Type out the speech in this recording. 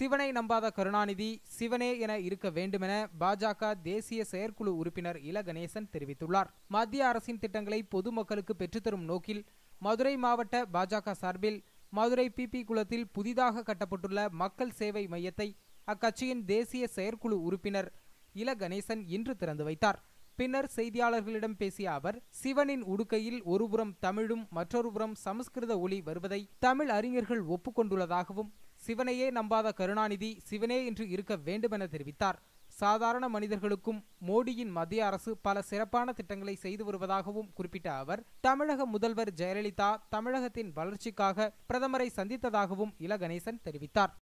சிவனை நம்பாத கருணாநிதி சிவனே என இருக்க வேண்டுமென பாஜக தேசிய செயற்குழு உறுப்பினர் இல கணேசன் தெரிவித்துள்ளார் மத்திய அரசின் திட்டங்களை பொதுமக்களுக்கு பெற்றுத்தரும் நோக்கில் மதுரை மாவட்ட பாஜக சார்பில் மதுரை பிபி குளத்தில் புதிதாக கட்டப்பட்டுள்ள மக்கள் சேவை மையத்தை அக்கட்சியின் தேசிய செயற்குழு உறுப்பினர் இல கணேசன் இன்று திறந்து வைத்தார் பின்னர் செய்தியாளர்களிடம் பேசிய அவர் சிவனின் உடுக்கையில் ஒருபுறம் தமிழும் மற்றொருபுறம் சமஸ்கிருத ஒளி வருவதை தமிழ் அறிஞர்கள் ஒப்புக்கொண்டுள்ளதாகவும் சிவனையே நம்பாத கருணாநிதி சிவனே என்று இருக்க வேண்டுமென தெரிவித்தார் சாதாரண மனிதர்களுக்கும் மோடியின் மத்திய அரசு பல சிறப்பான திட்டங்களை செய்து வருவதாகவும் குறிப்பிட்ட அவர் தமிழக முதல்வர் ஜெயலலிதா தமிழகத்தின் வளர்ச்சிக்காக பிரதமரை சந்தித்ததாகவும் இல கணேசன் தெரிவித்தார்